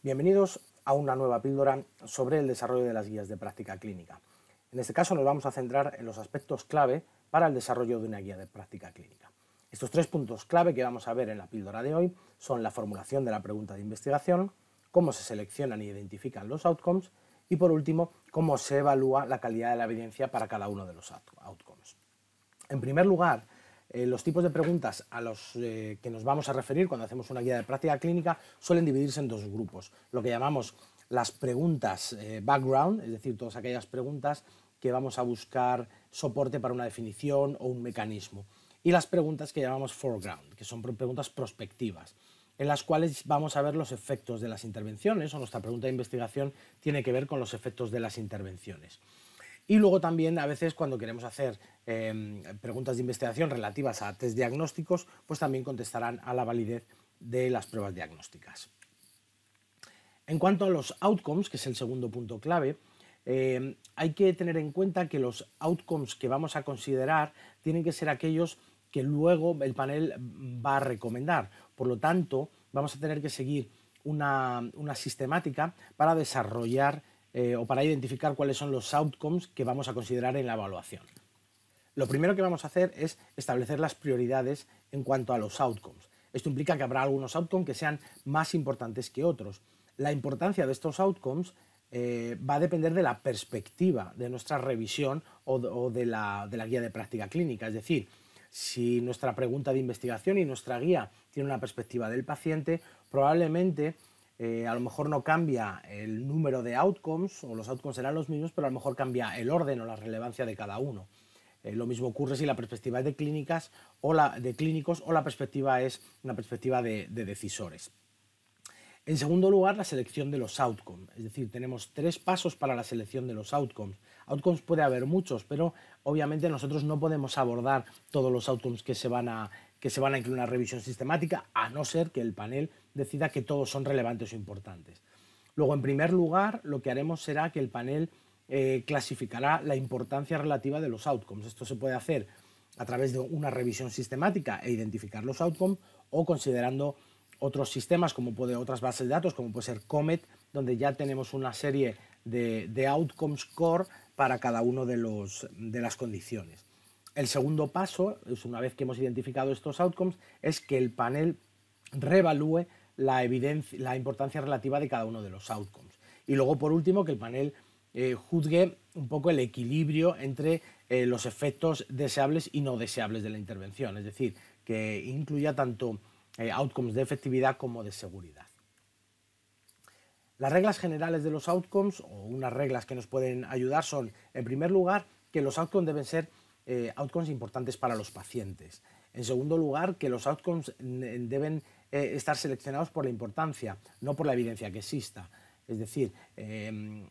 Bienvenidos a una nueva píldora sobre el desarrollo de las guías de práctica clínica. En este caso nos vamos a centrar en los aspectos clave para el desarrollo de una guía de práctica clínica. Estos tres puntos clave que vamos a ver en la píldora de hoy son la formulación de la pregunta de investigación, cómo se seleccionan y identifican los outcomes y por último, cómo se evalúa la calidad de la evidencia para cada uno de los outcomes. En primer lugar, eh, los tipos de preguntas a los eh, que nos vamos a referir cuando hacemos una guía de práctica clínica suelen dividirse en dos grupos, lo que llamamos las preguntas eh, background, es decir, todas aquellas preguntas que vamos a buscar soporte para una definición o un mecanismo, y las preguntas que llamamos foreground, que son preguntas prospectivas, en las cuales vamos a ver los efectos de las intervenciones, o nuestra pregunta de investigación tiene que ver con los efectos de las intervenciones. Y luego también a veces cuando queremos hacer em, preguntas de investigación relativas a test diagnósticos, pues también contestarán a la validez de las pruebas diagnósticas. En cuanto a los outcomes, que es el segundo punto clave, em, hay que tener en cuenta que los outcomes que vamos a considerar tienen que ser aquellos que luego el panel va a recomendar. Por lo tanto, vamos a tener que seguir una, una sistemática para desarrollar eh, o para identificar cuáles son los outcomes que vamos a considerar en la evaluación. Lo primero que vamos a hacer es establecer las prioridades en cuanto a los outcomes. Esto implica que habrá algunos outcomes que sean más importantes que otros. La importancia de estos outcomes eh, va a depender de la perspectiva de nuestra revisión o, la, de la guía de práctica clínica. Es decir, si nuestra pregunta de investigación y nuestra guía tiene una perspectiva del paciente, probablemente eh, a lo mejor no cambia el número de outcomes, o los outcomes serán los mismos, pero a lo mejor cambia el orden o la relevancia de cada uno. Eh, lo mismo ocurre si la perspectiva es de clínicas o la de clínicos o la perspectiva es una perspectiva de, decisores. En segundo lugar, la selección de los outcomes. Es decir, tenemos tres pasos para la selección de los outcomes. Outcomes puede haber muchos, pero obviamente nosotros no podemos abordar todos los outcomes que se van a, que se van a incluir en una revisión sistemática, a no ser que el panel decida que todos son relevantes o importantes. Luego, en primer lugar, lo que haremos será que el panel eh, clasificará la importancia relativa de los outcomes. Esto se puede hacer a través de una revisión sistemática e identificar los outcomes o considerando otros sistemas, como puede otras bases de datos, como puede ser Comet, donde ya tenemos una serie de, de outcomes core para cada uno de, los, de las condiciones. El segundo paso, es una vez que hemos identificado estos outcomes, es que el panel revalúe la, evidencia, la importancia relativa de cada uno de los outcomes. Y luego, por último, que el panel eh, juzgue un poco el equilibrio entre eh, los efectos deseables y no deseables de la intervención, es decir, que incluya tanto eh, outcomes de efectividad como de seguridad. Las reglas generales de los outcomes, o unas reglas que nos pueden ayudar, son, en primer lugar, que los outcomes deben ser outcomes importantes para los pacientes. En segundo lugar, que los outcomes deben eh, estar seleccionados por la importancia, no por la evidencia que exista. Es decir, em,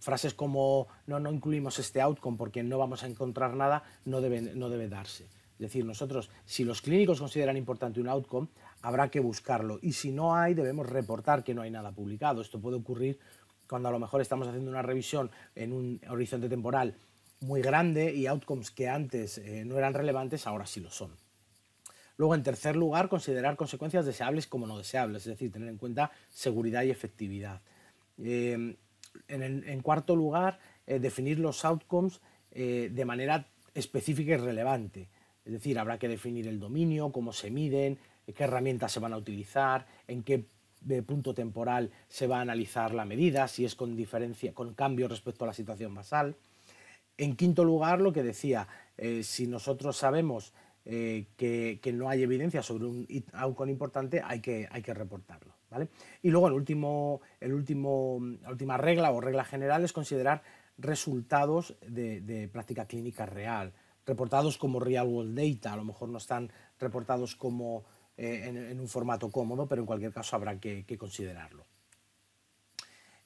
frases como no, incluimos este outcome porque no vamos a encontrar nada, no debe, darse. Es decir, nosotros, si los clínicos consideran importante un outcome, habrá que buscarlo. Y si no hay, debemos reportar que no hay nada publicado. Esto puede ocurrir cuando a lo mejor estamos haciendo una revisión en un horizonte temporal muy grande y outcomes que antes eh, no eran relevantes, ahora sí lo son. Luego, en tercer lugar, considerar consecuencias deseables como no deseables, es decir, tener en cuenta seguridad y efectividad. Em, en, cuarto lugar, eh, definir los outcomes eh, de manera específica y relevante. Es decir, habrá que definir el dominio, cómo se miden, eh, qué herramientas se van a utilizar, en qué punto temporal se va a analizar la medida, si es con diferencia, con cambio respecto a la situación basal. En quinto lugar, lo que decía, si nosotros sabemos eh, que, no hay evidencia sobre un outcome importante, hay que, hay que reportarlo. ¿vale? Y luego el último, el último, la última regla o regla general es considerar resultados de, práctica clínica real, reportados como real world data, a lo mejor no están reportados como eh, en, un formato cómodo, pero en cualquier caso habrá que, considerarlo.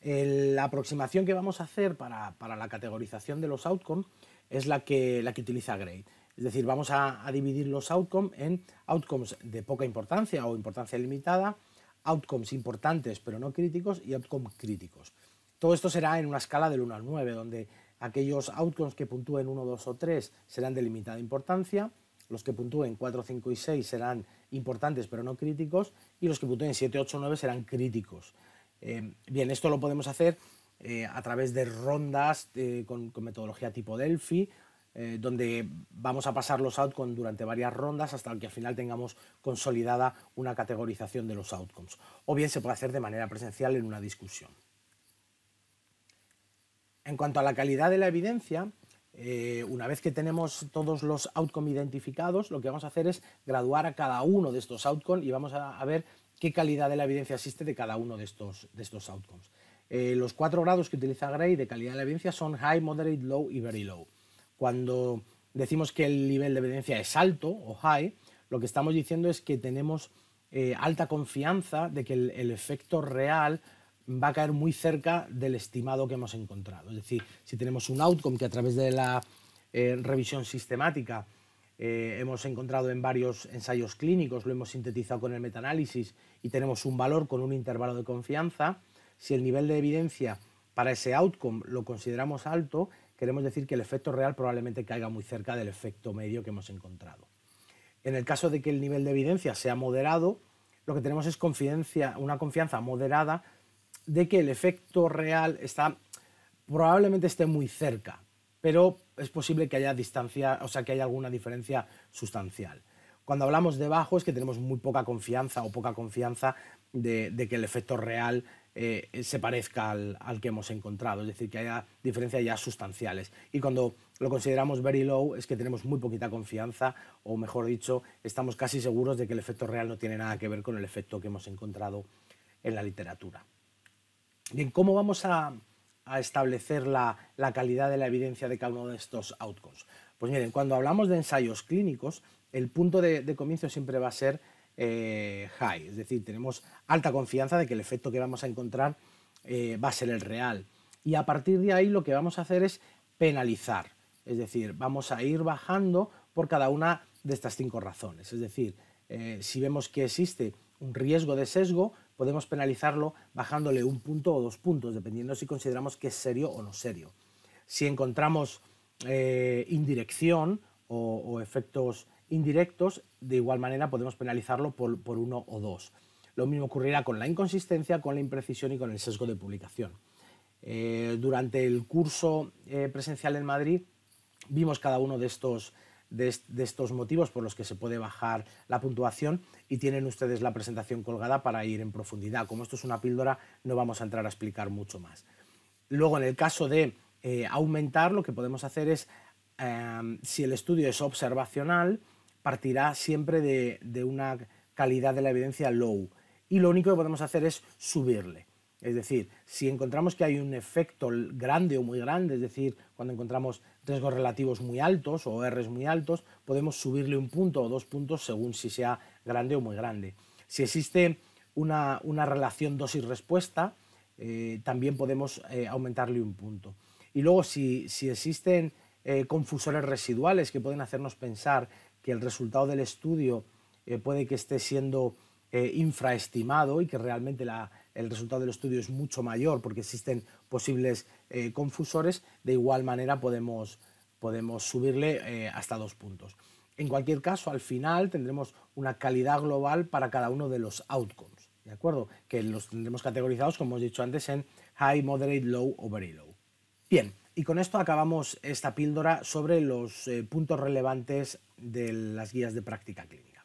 la aproximación que vamos a hacer para, la categorización de los outcomes es la que, la que utiliza Grade. Es decir, vamos a, dividir los outcomes en outcomes de poca importancia o importancia limitada, outcomes importantes pero no críticos y outcomes críticos. Todo esto será en una escala del 1 al 9, donde aquellos outcomes que puntúen 1, 2 o 3 serán de limitada importancia, los que puntúen 4, 5 y 6 serán importantes pero no críticos, y los que puntúen 7, 8 o 9 serán críticos. Eh, bien, esto lo podemos hacer eh, a través de rondas eh, con, con, metodología tipo Delphi eh, donde vamos a pasar los outcomes durante varias rondas hasta que al final tengamos consolidada una categorización de los outcomes. O bien se puede hacer de manera presencial en una discusión. En cuanto a la calidad de la evidencia, eh, una vez que tenemos todos los outcomes identificados, lo que vamos a hacer es graduar a cada uno de estos outcomes y vamos a, ver qué calidad de la evidencia existe de cada uno de estos, outcomes. Eh, los cuatro grados que utiliza Gray de calidad de la evidencia son high, moderate, low y very low. Cuando decimos que el nivel de evidencia es alto o high, lo que estamos diciendo es que tenemos eh, alta confianza de que el, efecto real va a caer muy cerca del estimado que hemos encontrado. Es decir, si tenemos un outcome que a través de la eh, revisión sistemática eh, hemos encontrado en varios ensayos clínicos, lo hemos sintetizado con el metaanálisis y tenemos un valor con un intervalo de confianza, si el nivel de evidencia para ese outcome lo consideramos alto, queremos decir que el efecto real probablemente caiga muy cerca del efecto medio que hemos encontrado. En el caso de que el nivel de evidencia sea moderado, lo que tenemos es una confianza moderada de que el efecto real probablemente esté muy cerca, pero es posible que haya distancia, o sea, que haya alguna diferencia sustancial. Cuando hablamos de bajo es que tenemos muy poca confianza o poca confianza de, que el efecto real eh, se parezca al, que hemos encontrado, es decir, que haya diferencias ya sustanciales. Y cuando lo consideramos very low es que tenemos muy poquita confianza, o mejor dicho, estamos casi seguros de que el efecto real no tiene nada que ver con el efecto que hemos encontrado en la literatura. Bien, ¿cómo vamos a, establecer la calidad de la evidencia de cada uno de estos outcomes? Pues miren, cuando hablamos de ensayos clínicos, el punto de, comienzo siempre va a ser eh, high, es decir, tenemos alta confianza de que el efecto que vamos a encontrar eh, va a ser el real. Y a partir de ahí lo que vamos a hacer es penalizar, es decir, vamos a ir bajando por cada una de estas cinco razones. Es decir, eh, si vemos que existe un riesgo de sesgo, podemos penalizarlo bajándole un punto o dos puntos, dependiendo si consideramos que es serio o no serio. Si encontramos indirección o efectos indirectos, de igual manera podemos penalizarlo por, uno o dos. Lo mismo ocurrirá con la inconsistencia, con la imprecisión y con el sesgo de publicación. Eh, durante el curso eh, presencial en Madrid vimos cada uno de estos, de, estos motivos por los que se puede bajar la puntuación y tienen ustedes la presentación colgada para ir en profundidad. Como esto es una píldora, no vamos a entrar a explicar mucho más. Luego, en el caso de eh, aumentar, lo que podemos hacer es, si el estudio es observacional, partirá siempre de, una calidad de la evidencia low y lo único que podemos hacer es subirle. Es decir, si encontramos que hay un efecto grande o muy grande, es decir, cuando encontramos riesgos relativos muy altos o Rs muy altos, podemos subirle un punto o dos puntos según si sea grande o muy grande. Si existe una, relación dosis-respuesta, eh, también podemos eh, aumentarle un punto. Y luego, si existen eh, confusores residuales que pueden hacernos pensar que el resultado del estudio eh, puede que esté siendo eh, infraestimado y que realmente el resultado del estudio es mucho mayor porque existen posibles confusores, de igual manera podemos, podemos subirle hasta dos puntos. En cualquier caso, al final tendremos una calidad global para cada uno de los outcomes, ¿de acuerdo? Que los tendremos categorizados, como hemos dicho antes, en high, moderate, low, o very low. Bien, y con esto acabamos esta píldora sobre los eh, puntos relevantes de las guías de práctica clínica.